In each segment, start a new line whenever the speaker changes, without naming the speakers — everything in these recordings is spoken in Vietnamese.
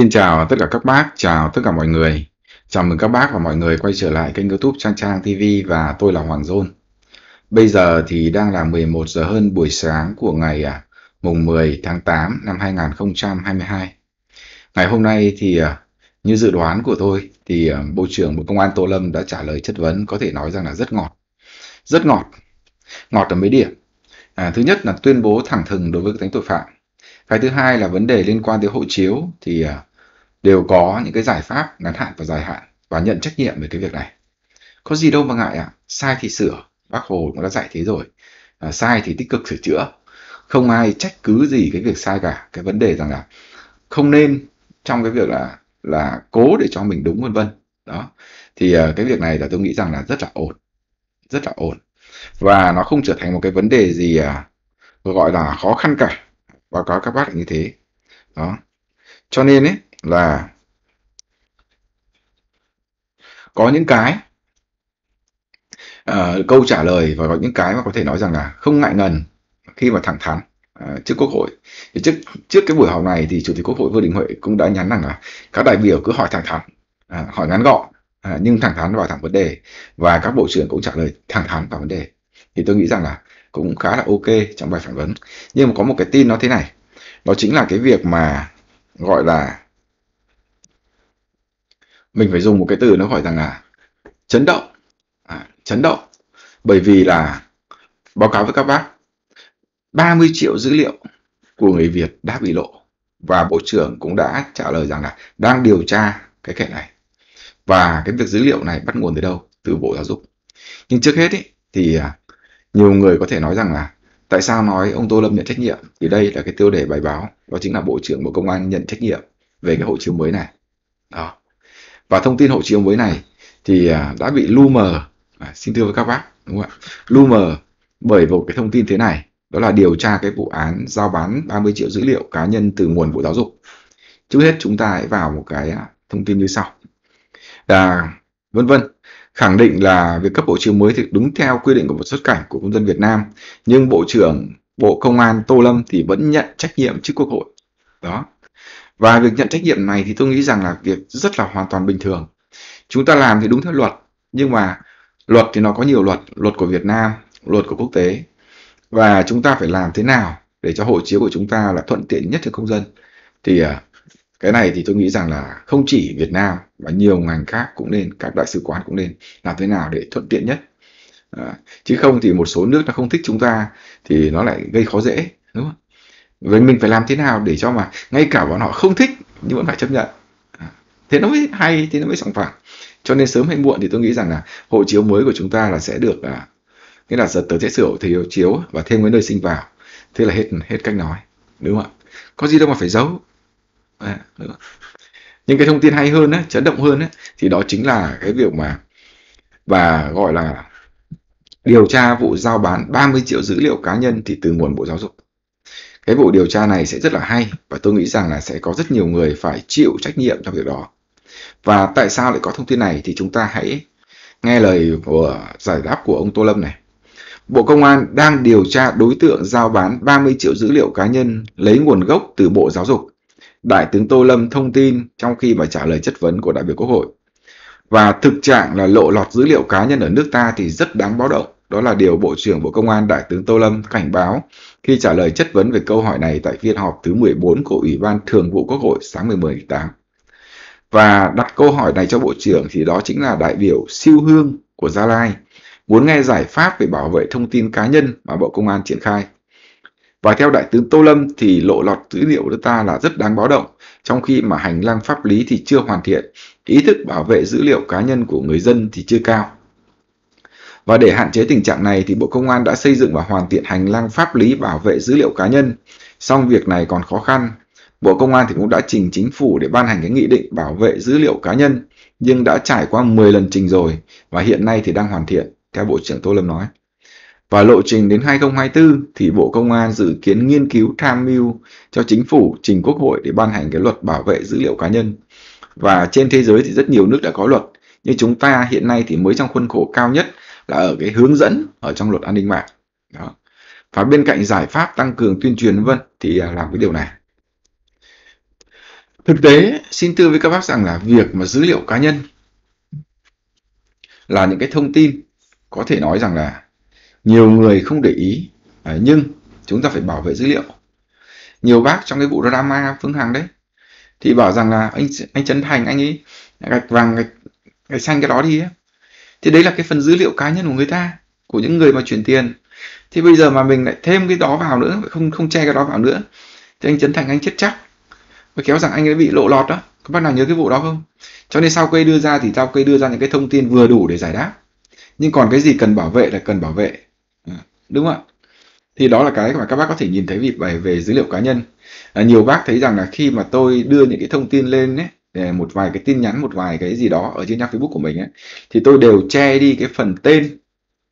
Xin chào tất cả các bác, chào tất cả mọi người. Chào mừng các bác và mọi người quay trở lại kênh youtube Trang Trang TV và tôi là Hoàng Dôn. Bây giờ thì đang là 11 giờ hơn buổi sáng của ngày à, mùng 10 tháng 8 năm 2022. Ngày hôm nay thì à, như dự đoán của tôi thì à, Bộ trưởng Bộ Công an Tô Lâm đã trả lời chất vấn có thể nói rằng là rất ngọt. Rất ngọt. Ngọt ở mấy điểm. À, thứ nhất là tuyên bố thẳng thừng đối với cái tính tội phạm cái thứ hai là vấn đề liên quan tới hộ chiếu thì à, đều có những cái giải pháp ngắn hạn và dài hạn và nhận trách nhiệm về cái việc này có gì đâu mà ngại ạ à? sai thì sửa bác hồ cũng đã dạy thế rồi à, sai thì tích cực sửa chữa không ai trách cứ gì cái việc sai cả cái vấn đề rằng là không nên trong cái việc là là cố để cho mình đúng vân vân đó thì uh, cái việc này là tôi nghĩ rằng là rất là ổn rất là ổn và nó không trở thành một cái vấn đề gì uh, gọi là khó khăn cả và có các bác là như thế đó cho nên ấy là có những cái uh, câu trả lời và có những cái mà có thể nói rằng là không ngại ngần khi mà thẳng thắn uh, trước quốc hội thì trước trước cái buổi họp này thì chủ tịch quốc hội vương đình huệ cũng đã nhắn rằng là các đại biểu cứ hỏi thẳng thắn uh, hỏi ngắn gọn uh, nhưng thẳng thắn vào thẳng vấn đề và các bộ trưởng cũng trả lời thẳng thắn vào vấn đề thì tôi nghĩ rằng là cũng khá là ok trong bài phỏng vấn nhưng mà có một cái tin nó thế này đó chính là cái việc mà gọi là mình phải dùng một cái từ nó gọi rằng là chấn động à, chấn động bởi vì là báo cáo với các bác 30 triệu dữ liệu của người Việt đã bị lộ và Bộ trưởng cũng đã trả lời rằng là đang điều tra cái kẻ này và cái việc dữ liệu này bắt nguồn từ đâu từ Bộ Giáo dục nhưng trước hết ý, thì à, nhiều người có thể nói rằng là tại sao nói ông Tô Lâm nhận trách nhiệm thì đây là cái tiêu đề bài báo đó chính là Bộ trưởng Bộ Công an nhận trách nhiệm về cái hộ chiếu mới này đó và thông tin hộ chiếu mới này thì à, đã bị lu mờ à, xin thưa với các bác đúng không ạ lu mờ bởi một cái thông tin thế này đó là điều tra cái vụ án giao bán 30 triệu dữ liệu cá nhân từ nguồn bộ giáo dục trước hết chúng ta hãy vào một cái à, thông tin như sau là vân vân khẳng định là việc cấp hộ chiếu mới thì đúng theo quy định của luật xuất cảnh của công dân Việt Nam nhưng bộ trưởng Bộ Công an Tô Lâm thì vẫn nhận trách nhiệm trước Quốc hội đó và việc nhận trách nhiệm này thì tôi nghĩ rằng là việc rất là hoàn toàn bình thường chúng ta làm thì đúng theo luật nhưng mà luật thì nó có nhiều luật luật của Việt Nam luật của quốc tế và chúng ta phải làm thế nào để cho hộ chiếu của chúng ta là thuận tiện nhất cho công dân thì à, cái này thì tôi nghĩ rằng là không chỉ Việt Nam mà nhiều ngành khác cũng nên các đại sứ quán cũng nên làm thế nào để thuận tiện nhất à, chứ không thì một số nước nó không thích chúng ta thì nó lại gây khó dễ đúng không vậy mình phải làm thế nào để cho mà ngay cả bọn họ không thích nhưng vẫn phải chấp nhận à, thế nó mới hay thế nó mới sòng phẳng cho nên sớm hay muộn thì tôi nghĩ rằng là hộ chiếu mới của chúng ta là sẽ được à, nghĩa là giờ tớ sẽ sửa hộ chiếu và thêm cái nơi sinh vào thế là hết hết cách nói đúng không ạ có gì đâu mà phải giấu à, đúng không? nhưng cái thông tin hay hơn á, chấn động hơn á, thì đó chính là cái việc mà và gọi là điều tra vụ giao bán 30 triệu dữ liệu cá nhân thì từ nguồn Bộ Giáo dục cái vụ điều tra này sẽ rất là hay và tôi nghĩ rằng là sẽ có rất nhiều người phải chịu trách nhiệm trong việc đó và tại sao lại có thông tin này thì chúng ta hãy nghe lời của giải đáp của ông Tô Lâm này Bộ Công an đang điều tra đối tượng giao bán 30 triệu dữ liệu cá nhân lấy nguồn gốc từ Bộ Giáo dục. Đại tướng Tô Lâm thông tin trong khi mà trả lời chất vấn của đại biểu Quốc hội. Và thực trạng là lộ lọt dữ liệu cá nhân ở nước ta thì rất đáng báo động. Đó là điều Bộ trưởng Bộ Công an Đại tướng Tô Lâm cảnh báo khi trả lời chất vấn về câu hỏi này tại phiên họp thứ 14 của Ủy ban Thường vụ Quốc hội sáng 18 Và đặt câu hỏi này cho Bộ trưởng thì đó chính là đại biểu siêu hương của Gia Lai, muốn nghe giải pháp về bảo vệ thông tin cá nhân mà Bộ Công an triển khai. Và theo Đại tướng Tô Lâm thì lộ lọt dữ liệu nước ta là rất đáng báo động, trong khi mà hành lang pháp lý thì chưa hoàn thiện, ý thức bảo vệ dữ liệu cá nhân của người dân thì chưa cao. Và để hạn chế tình trạng này thì Bộ Công an đã xây dựng và hoàn thiện hành lang pháp lý bảo vệ dữ liệu cá nhân. Song việc này còn khó khăn. Bộ Công an thì cũng đã trình chính phủ để ban hành cái nghị định bảo vệ dữ liệu cá nhân, nhưng đã trải qua 10 lần trình rồi và hiện nay thì đang hoàn thiện, theo Bộ trưởng Tô Lâm nói. Và lộ trình đến 2024 thì Bộ Công an dự kiến nghiên cứu tham mưu cho chính phủ trình Quốc hội để ban hành cái luật bảo vệ dữ liệu cá nhân. Và trên thế giới thì rất nhiều nước đã có luật, nhưng chúng ta hiện nay thì mới trong khuôn khổ cao nhất là ở cái hướng dẫn ở trong luật an ninh mạng đó và bên cạnh giải pháp tăng cường tuyên truyền vân thì à, làm cái điều này thực tế xin thưa với các bác rằng là việc mà dữ liệu cá nhân là những cái thông tin có thể nói rằng là nhiều người không để ý à, nhưng chúng ta phải bảo vệ dữ liệu nhiều bác trong cái vụ drama phương hằng đấy thì bảo rằng là anh anh trấn thành anh ấy gạch vàng gạch, gạch xanh cái đó đi ấy thì đấy là cái phần dữ liệu cá nhân của người ta của những người mà chuyển tiền thì bây giờ mà mình lại thêm cái đó vào nữa không không che cái đó vào nữa thì anh Trấn Thành anh chết chắc và kéo rằng anh ấy bị lộ lọt đó các bác nào nhớ cái vụ đó không cho nên sau cây đưa ra thì sau cây đưa ra những cái thông tin vừa đủ để giải đáp nhưng còn cái gì cần bảo vệ là cần bảo vệ ừ, đúng không ạ thì đó là cái mà các bác có thể nhìn thấy về về dữ liệu cá nhân à, nhiều bác thấy rằng là khi mà tôi đưa những cái thông tin lên ấy Ờ, một vài cái tin nhắn một vài cái gì đó ở trên trang Facebook của mình ấy thì tôi đều che đi cái phần tên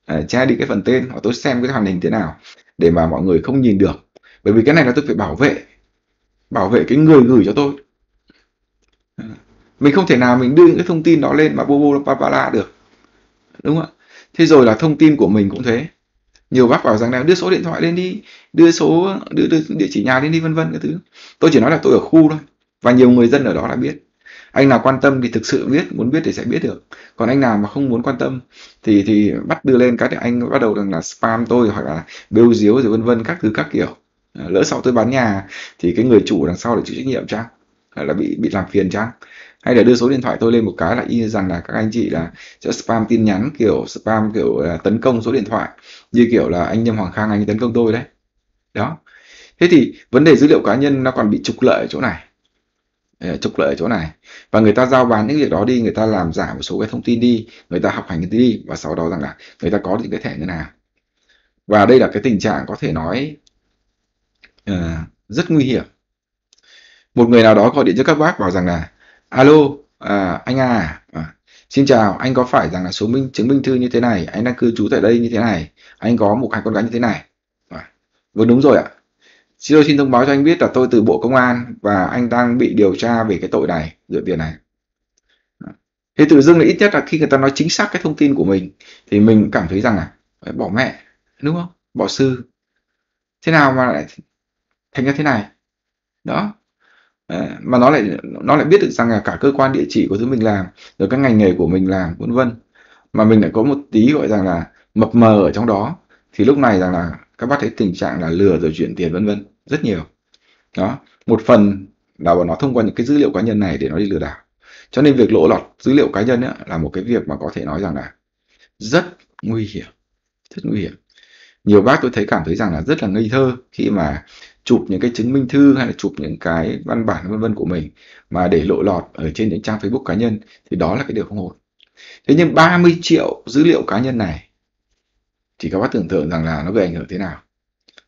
à, che đi cái phần tên hoặc tôi xem cái hoàn hình thế nào để mà mọi người không nhìn được bởi vì cái này là tôi phải bảo vệ bảo vệ cái người gửi cho tôi ờ, mình không thể nào mình đưa những cái thông tin đó lên mà bobo la được đúng không ạ thế rồi là thông tin của mình cũng thế nhiều bác bảo rằng là đưa số điện thoại lên đi đưa số đưa, đưa địa chỉ nhà lên đi vân vân cái thứ tôi chỉ nói là tôi ở khu thôi và nhiều người dân ở đó đã biết anh nào quan tâm thì thực sự biết muốn biết thì sẽ biết được còn anh nào mà không muốn quan tâm thì thì bắt đưa lên cái thì anh bắt đầu rằng là spam tôi hoặc là bêu diếu rồi vân vân các thứ các kiểu à, lỡ sau tôi bán nhà thì cái người chủ đằng sau để chịu trách nhiệm chăng là bị bị làm phiền chăng hay là đưa số điện thoại tôi lên một cái là y rằng là các anh chị là sẽ spam tin nhắn kiểu spam kiểu là tấn công số điện thoại như kiểu là anh Nhâm Hoàng Khang anh tấn công tôi đấy đó thế thì vấn đề dữ liệu cá nhân nó còn bị trục lợi ở chỗ này Ờ, trục lợi ở chỗ này và người ta giao bán những việc đó đi người ta làm giả một số cái thông tin đi người ta học hành cái đi và sau đó rằng là người ta có những cái thẻ ngân hàng và đây là cái tình trạng có thể nói uh, rất nguy hiểm một người nào đó gọi điện cho các bác bảo rằng là alo à, anh à, à xin chào anh có phải rằng là số minh chứng minh thư như thế này anh đang cư trú tại đây như thế này anh có một hai con gái như thế này à, vâng đúng rồi ạ Siro xin thông báo cho anh biết là tôi từ Bộ Công an và anh đang bị điều tra về cái tội này, rửa tiền này. Thế tự dưng là ít nhất là khi người ta nói chính xác cái thông tin của mình thì mình cảm thấy rằng là bỏ mẹ, đúng không? Bỏ sư. Thế nào mà lại thành ra thế này? Đó. À, mà nó lại nó lại biết được rằng là cả cơ quan địa chỉ của thứ mình làm, rồi các ngành nghề của mình làm, vân vân. Mà mình lại có một tí gọi rằng là mập mờ ở trong đó thì lúc này rằng là các bác thấy tình trạng là lừa rồi chuyển tiền vân vân rất nhiều đó một phần là bọn nó thông qua những cái dữ liệu cá nhân này để nó đi lừa đảo cho nên việc lộ lọt dữ liệu cá nhân ấy, là một cái việc mà có thể nói rằng là rất nguy hiểm rất nguy hiểm nhiều bác tôi thấy cảm thấy rằng là rất là ngây thơ khi mà chụp những cái chứng minh thư hay là chụp những cái văn bản vân vân của mình mà để lộ lọt ở trên những trang Facebook cá nhân thì đó là cái điều không ổn. Thế nhưng 30 triệu dữ liệu cá nhân này thì các bác tưởng tượng rằng là nó gây ảnh hưởng thế nào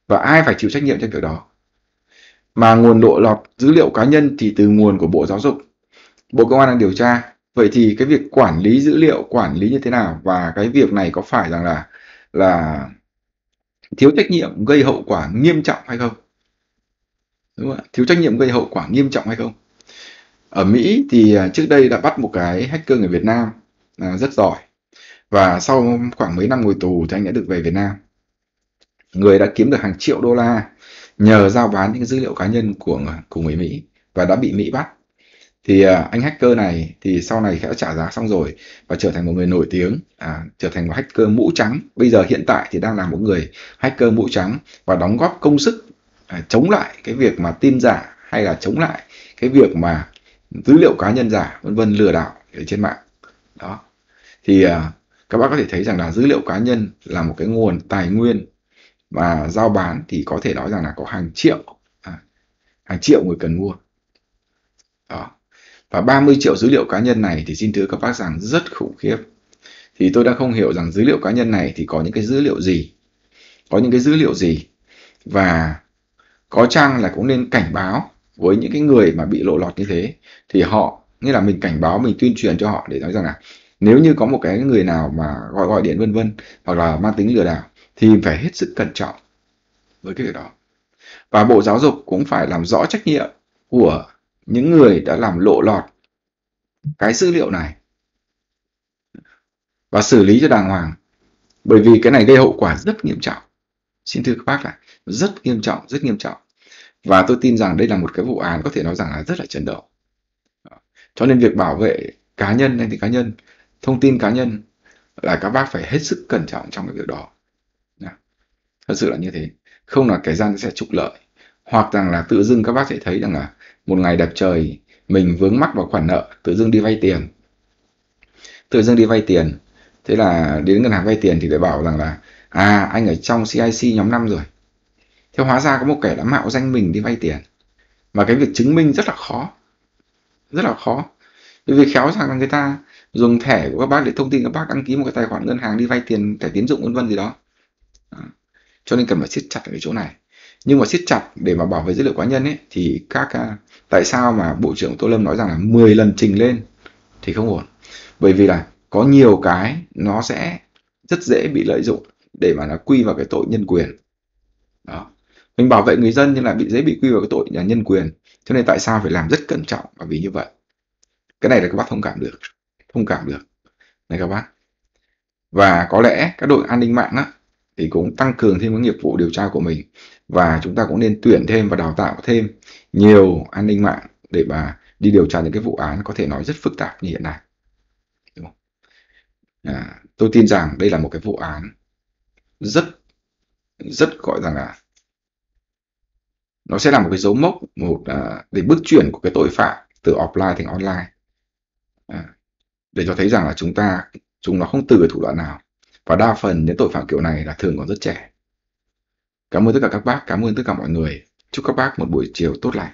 và ai phải chịu trách nhiệm cho việc đó mà nguồn lộ lọt dữ liệu cá nhân thì từ nguồn của bộ giáo dục bộ công an đang điều tra vậy thì cái việc quản lý dữ liệu quản lý như thế nào và cái việc này có phải rằng là là thiếu trách nhiệm gây hậu quả nghiêm trọng hay không đúng không thiếu trách nhiệm gây hậu quả nghiêm trọng hay không ở mỹ thì à, trước đây đã bắt một cái hacker người việt nam à, rất giỏi và sau khoảng mấy năm ngồi tù thì anh đã được về Việt Nam. Người đã kiếm được hàng triệu đô la nhờ giao bán những dữ liệu cá nhân của của người Mỹ và đã bị Mỹ bắt. Thì à, anh hacker này thì sau này đã trả giá xong rồi và trở thành một người nổi tiếng, à, trở thành một hacker mũ trắng. Bây giờ hiện tại thì đang là một người hacker mũ trắng và đóng góp công sức à, chống lại cái việc mà tin giả hay là chống lại cái việc mà dữ liệu cá nhân giả vân vân lừa đảo ở trên mạng. Đó. Thì à, các bạn có thể thấy rằng là dữ liệu cá nhân là một cái nguồn tài nguyên mà giao bán thì có thể nói rằng là có hàng triệu à, hàng triệu người cần mua đó và 30 triệu dữ liệu cá nhân này thì xin thưa các bác rằng rất khủng khiếp thì tôi đã không hiểu rằng dữ liệu cá nhân này thì có những cái dữ liệu gì có những cái dữ liệu gì và có chăng là cũng nên cảnh báo với những cái người mà bị lộ lọt như thế thì họ như là mình cảnh báo mình tuyên truyền cho họ để nói rằng là nếu như có một cái người nào mà gọi gọi điện vân vân hoặc là mang tính lừa đảo thì phải hết sức cẩn trọng với cái việc đó và bộ giáo dục cũng phải làm rõ trách nhiệm của những người đã làm lộ lọt cái dữ liệu này và xử lý cho đàng hoàng bởi vì cái này gây hậu quả rất nghiêm trọng xin thưa các bác là rất nghiêm trọng rất nghiêm trọng và tôi tin rằng đây là một cái vụ án có thể nói rằng là rất là trần động cho nên việc bảo vệ cá nhân anh thì cá nhân thông tin cá nhân là các bác phải hết sức cẩn trọng trong cái việc đó thật sự là như thế không là kẻ gian sẽ trục lợi hoặc rằng là tự dưng các bác sẽ thấy rằng là một ngày đẹp trời mình vướng mắc vào khoản nợ tự dưng đi vay tiền tự dưng đi vay tiền thế là đến ngân hàng vay tiền thì lại bảo rằng là à anh ở trong CIC nhóm 5 rồi thế hóa ra có một kẻ đã mạo danh mình đi vay tiền mà cái việc chứng minh rất là khó rất là khó vì khéo rằng là người ta dùng thẻ của các bác để thông tin các bác đăng ký một cái tài khoản ngân hàng đi vay tiền thẻ tiến dụng vân vân gì đó cho nên cần phải siết chặt ở cái chỗ này nhưng mà siết chặt để mà bảo vệ dữ liệu cá nhân ấy thì các à, tại sao mà bộ trưởng tô lâm nói rằng là 10 lần trình lên thì không ổn bởi vì là có nhiều cái nó sẽ rất dễ bị lợi dụng để mà nó quy vào cái tội nhân quyền đó mình bảo vệ người dân nhưng lại bị dễ bị quy vào cái tội là nhân quyền cho nên tại sao phải làm rất cẩn trọng bởi vì như vậy cái này là các bác thông cảm được thông cảm được này các bác và có lẽ các đội an ninh mạng á, thì cũng tăng cường thêm cái nghiệp vụ điều tra của mình và chúng ta cũng nên tuyển thêm và đào tạo thêm nhiều an ninh mạng để mà đi điều tra những cái vụ án có thể nói rất phức tạp như hiện nay Đúng không? À, tôi tin rằng đây là một cái vụ án rất rất gọi rằng là nó sẽ là một cái dấu mốc một à, để bước chuyển của cái tội phạm từ offline thành online à, để cho thấy rằng là chúng ta chúng nó không từ thủ đoạn nào và đa phần những tội phạm kiểu này là thường còn rất trẻ cảm ơn tất cả các bác cảm ơn tất cả mọi người chúc các bác một buổi chiều tốt lành